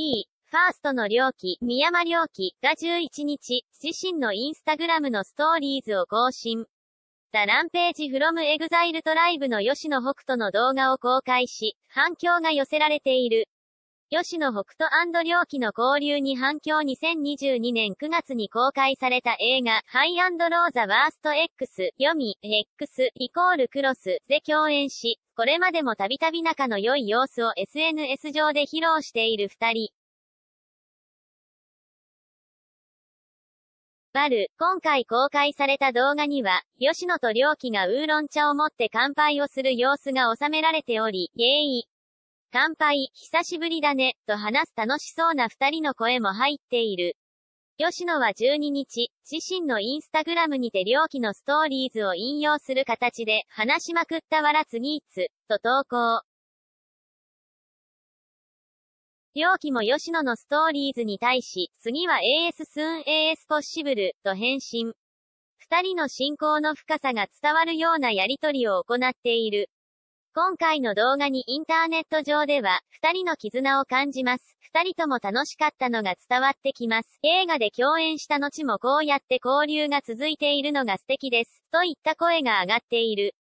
E、ファーストの良機、宮間良機が11日、自身のインスタグラムのストーリーズを更新。The Rampage from Exile Tribe の吉野北斗の動画を公開し、反響が寄せられている。吉野北斗良機の交流に反響2022年9月に公開された映画、ハイローザワースト X、読み、X、イコールクロスで共演し、これまでもたびたび仲の良い様子を SNS 上で披露している二人。バル、今回公開された動画には、吉野と良機がウーロン茶を持って乾杯をする様子が収められており、ゲイ、乾杯、久しぶりだね、と話す楽しそうな二人の声も入っている。吉野は12日、自身のインスタグラムにて両機のストーリーズを引用する形で、話しまくったわらつぎつ、と投稿。両機も吉野のストーリーズに対し、次は AS スーン AS ポッシブル、と返信。二人の信仰の深さが伝わるようなやりとりを行っている。今回の動画にインターネット上では、二人の絆を感じます。二人とも楽しかったのが伝わってきます。映画で共演した後もこうやって交流が続いているのが素敵です。といった声が上がっている。